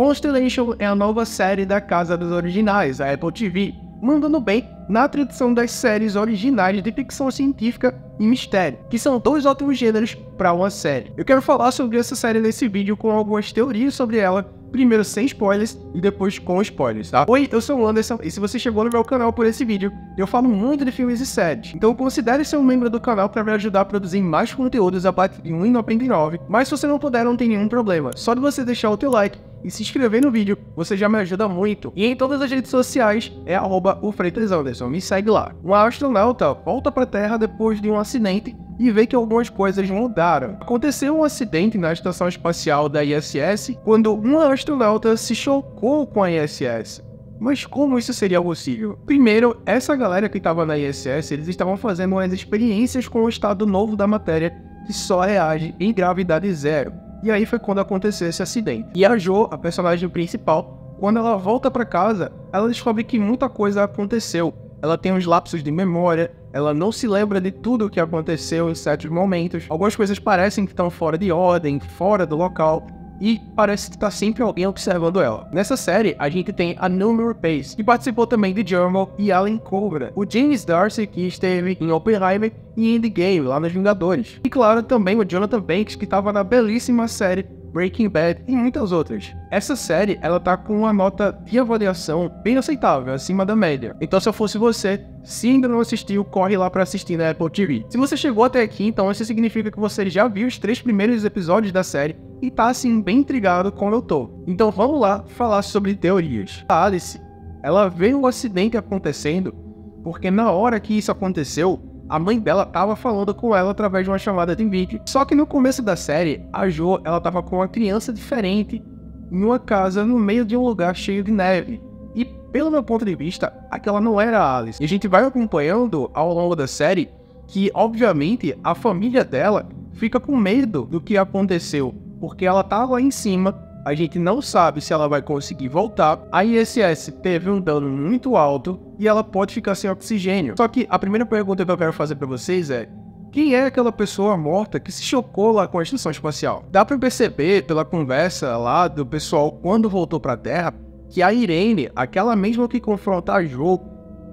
Constellation é a nova série da Casa dos Originais, a Apple TV, mandando bem na tradição das séries originais de ficção científica e mistério, que são dois ótimos gêneros para uma série. Eu quero falar sobre essa série nesse vídeo com algumas teorias sobre ela primeiro sem spoilers e depois com spoilers, tá? Oi, eu sou o Anderson e se você chegou no meu canal por esse vídeo, eu falo muito de filmes e séries, então considere ser um membro do canal para me ajudar a produzir mais conteúdos a partir de 1,99, mas se você não puder não tem nenhum problema, só de você deixar o teu like e se inscrever no vídeo, você já me ajuda muito. E em todas as redes sociais é arroba me segue lá. Um astronauta volta para a Terra depois de um acidente e vê que algumas coisas mudaram. Aconteceu um acidente na estação espacial da ISS quando um astronauta se chocou com a ISS. Mas como isso seria possível? Primeiro, essa galera que estava na ISS, eles estavam fazendo umas experiências com o estado novo da matéria que só reage em gravidade zero. E aí foi quando aconteceu esse acidente. E a Jo, a personagem principal, quando ela volta para casa, ela descobre que muita coisa aconteceu. Ela tem uns lapsos de memória, ela não se lembra de tudo o que aconteceu em certos momentos. Algumas coisas parecem que estão fora de ordem, fora do local, e parece que tá sempre alguém observando ela. Nessa série, a gente tem a Numero Pace, que participou também de Jermal e Alan Cobra, o James Darcy, que esteve em Oppenheimer e Endgame, lá nos Vingadores, e claro, também o Jonathan Banks, que estava na belíssima série Breaking Bad e muitas outras. Essa série, ela tá com uma nota de avaliação bem aceitável, acima da média. Então se eu fosse você, se ainda não assistiu, corre lá para assistir na Apple TV. Se você chegou até aqui, então isso significa que você já viu os três primeiros episódios da série e tá assim bem intrigado como eu tô. Então vamos lá falar sobre teorias. A Alice, ela vê um acidente acontecendo porque na hora que isso aconteceu, a mãe dela tava falando com ela através de uma chamada de vídeo. Só que no começo da série, a Jo, ela tava com uma criança diferente em uma casa no meio de um lugar cheio de neve. E pelo meu ponto de vista, aquela não era a Alice. E a gente vai acompanhando ao longo da série que, obviamente, a família dela fica com medo do que aconteceu, porque ela tá lá em cima a gente não sabe se ela vai conseguir voltar. A ISS teve um dano muito alto e ela pode ficar sem oxigênio. Só que a primeira pergunta que eu quero fazer para vocês é: quem é aquela pessoa morta que se chocou lá com a estação espacial? Dá para perceber pela conversa lá do pessoal quando voltou para a Terra que a Irene, aquela mesma que confronta a Jogo,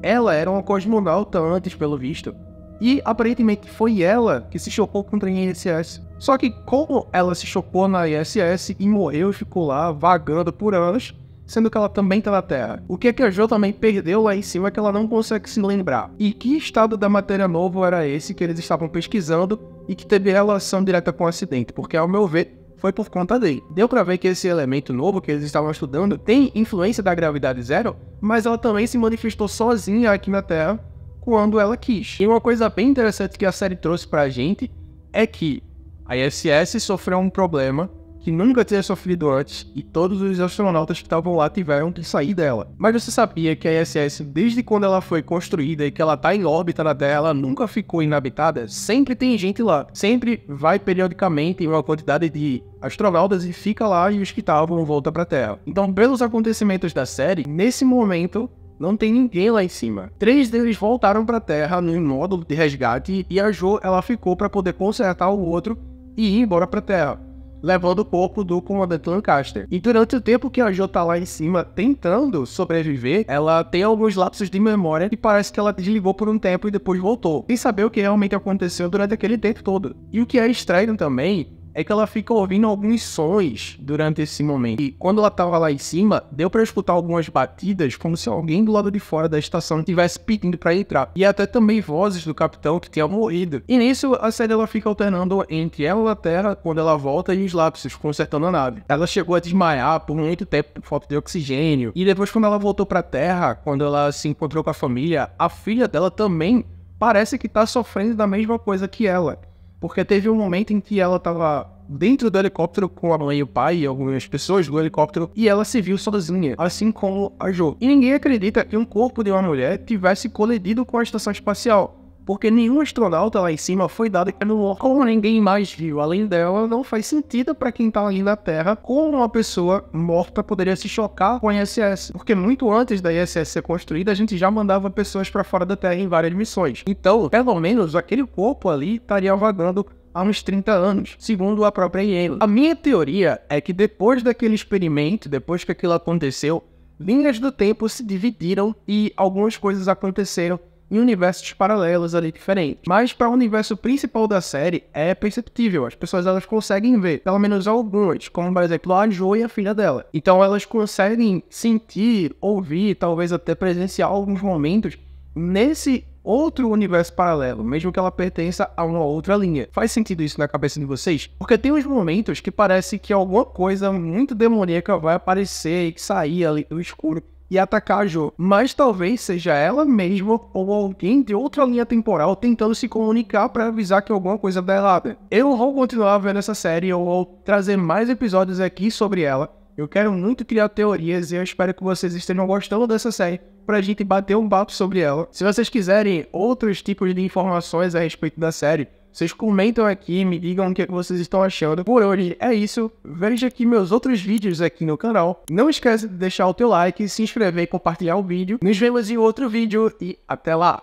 ela era uma cosmonauta antes, pelo visto. E aparentemente foi ela que se chocou contra a ISS. Só que como ela se chocou na ISS e morreu e ficou lá vagando por anos, sendo que ela também está na Terra. O é que a Jo também perdeu lá em cima é que ela não consegue se lembrar. E que estado da matéria novo era esse que eles estavam pesquisando e que teve relação direta com o acidente? Porque, ao meu ver, foi por conta dele. Deu para ver que esse elemento novo que eles estavam estudando tem influência da gravidade zero, mas ela também se manifestou sozinha aqui na Terra quando ela quis. E uma coisa bem interessante que a série trouxe pra gente é que a ISS sofreu um problema que nunca tinha sofrido antes e todos os astronautas que estavam lá tiveram que sair dela. Mas você sabia que a ISS, desde quando ela foi construída e que ela está em órbita na Terra, ela nunca ficou inabitada? Sempre tem gente lá. Sempre vai periodicamente uma quantidade de astronautas e fica lá e os que estavam voltam para Terra. Então, pelos acontecimentos da série, nesse momento não tem ninguém lá em cima. Três deles voltaram para a Terra no módulo de resgate e a Jo ela ficou para poder consertar o outro e ir embora para a Terra, levando o corpo do comandante Lancaster. E durante o tempo que a Jo tá lá em cima tentando sobreviver, ela tem alguns lapsos de memória e parece que ela desligou por um tempo e depois voltou, sem saber o que realmente aconteceu durante aquele tempo todo. E o que é estranho também é que ela fica ouvindo alguns sons durante esse momento. E quando ela tava lá em cima, deu para escutar algumas batidas, como se alguém do lado de fora da estação estivesse pedindo para entrar. E até também vozes do capitão que tinha morrido. E nisso, a série ela fica alternando entre ela e a Terra, quando ela volta, e os lápis consertando a nave. Ela chegou a desmaiar por muito tempo por falta de oxigênio. E depois, quando ela voltou pra Terra, quando ela se encontrou com a família, a filha dela também parece que tá sofrendo da mesma coisa que ela. Porque teve um momento em que ela tava dentro do helicóptero com a mãe e o pai e algumas pessoas do helicóptero e ela se viu sozinha, assim como a Jo. E ninguém acredita que um corpo de uma mulher tivesse colidido com a estação espacial porque nenhum astronauta lá em cima foi dado no como ninguém mais viu. Além dela, não faz sentido para quem tá ali na Terra como uma pessoa morta poderia se chocar com a ISS, porque muito antes da ISS ser construída, a gente já mandava pessoas para fora da Terra em várias missões. Então, pelo menos aquele corpo ali estaria vagando há uns 30 anos, segundo a própria Yale. A minha teoria é que depois daquele experimento, depois que aquilo aconteceu, linhas do tempo se dividiram e algumas coisas aconteceram em universos paralelos ali diferentes. Mas para o universo principal da série é perceptível, as pessoas elas conseguem ver, pelo menos algumas, como por exemplo a Jo e a filha dela. Então elas conseguem sentir, ouvir, talvez até presenciar alguns momentos nesse outro universo paralelo, mesmo que ela pertença a uma outra linha. Faz sentido isso na cabeça de vocês? Porque tem uns momentos que parece que alguma coisa muito demoníaca vai aparecer e sair ali do escuro e atacar a Jo, mas talvez seja ela mesma ou alguém de outra linha temporal tentando se comunicar para avisar que alguma coisa dá tá errada. Eu vou continuar vendo essa série, eu vou trazer mais episódios aqui sobre ela. Eu quero muito criar teorias e eu espero que vocês estejam gostando dessa série pra gente bater um papo sobre ela. Se vocês quiserem outros tipos de informações a respeito da série, vocês comentam aqui, me digam o é que vocês estão achando. Por hoje é isso. Veja aqui meus outros vídeos aqui no canal. Não esqueça de deixar o teu like, se inscrever e compartilhar o vídeo. Nos vemos em outro vídeo e até lá!